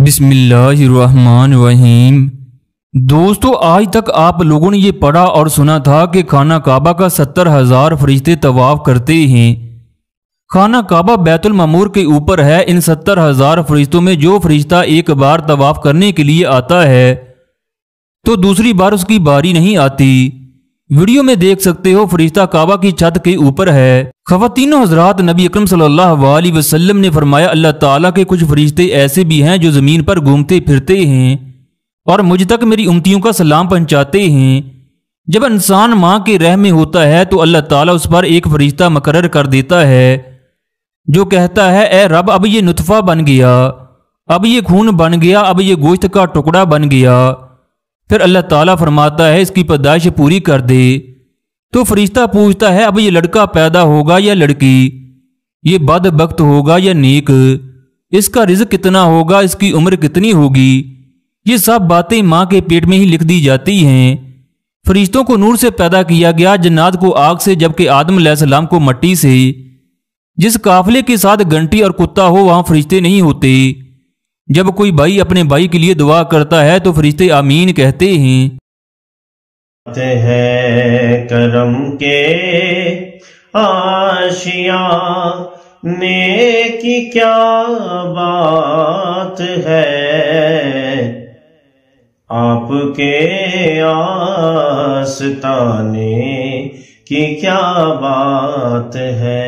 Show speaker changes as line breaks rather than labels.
बिस्मिल्लाहिर्रहमानिर्रहीम दोस्तों आज तक आप लोगों ने ये पढ़ा और सुना था कि खाना काबा का सत्तर हज़ार फरिश्ते तवाफ़ करते हैं खाना काबा बैतुल मामूर के ऊपर है इन सत्तर हज़ार फरिश्तों में जो फरिश्ता एक बार तवाफ़ करने के लिए आता है तो दूसरी बार उसकी बारी नहीं आती वीडियो में देख सकते हो फरिश्ता काबा की छत के ऊपर है खवतिन हजरात नबी अकरम सल्लल्लाहु वसल्लम ने फरमाया अल्लाह ताला के कुछ फरिश्ते ऐसे भी हैं जो ज़मीन पर घूमते फिरते हैं और मुझ तक मेरी उमतियों का सलाम पहुँचाते हैं जब इंसान माँ के रह में होता है तो अल्लाह ताला उस पर एक फरिश्ता मकर कर देता है जो कहता है ए रब अब ये नुतफ़ा बन गया अब ये खून बन गया अब ये गोश्त का टुकड़ा बन गया फिर अल्लाह ताला फरमाता है इसकी पैदाइश पूरी कर दे तो फरिश्ता पूछता है अब ये लड़का पैदा होगा या लड़की ये बदबख्त होगा या नेक इसका रिज कितना होगा इसकी उम्र कितनी होगी ये सब बातें माँ के पेट में ही लिख दी जाती हैं फरिश्तों को नूर से पैदा किया गया जन्नात को आग से जबकि आदम सलाम को मट्टी से जिस काफले के साथ घंटी और कुत्ता हो वहां फरिश्ते नहीं होते जब कोई भाई अपने भाई के लिए दुआ करता है तो फरिश्ते आमीन कहते हैं है करम
के आशिया में की क्या बात है आपके आस्ताने की क्या बात है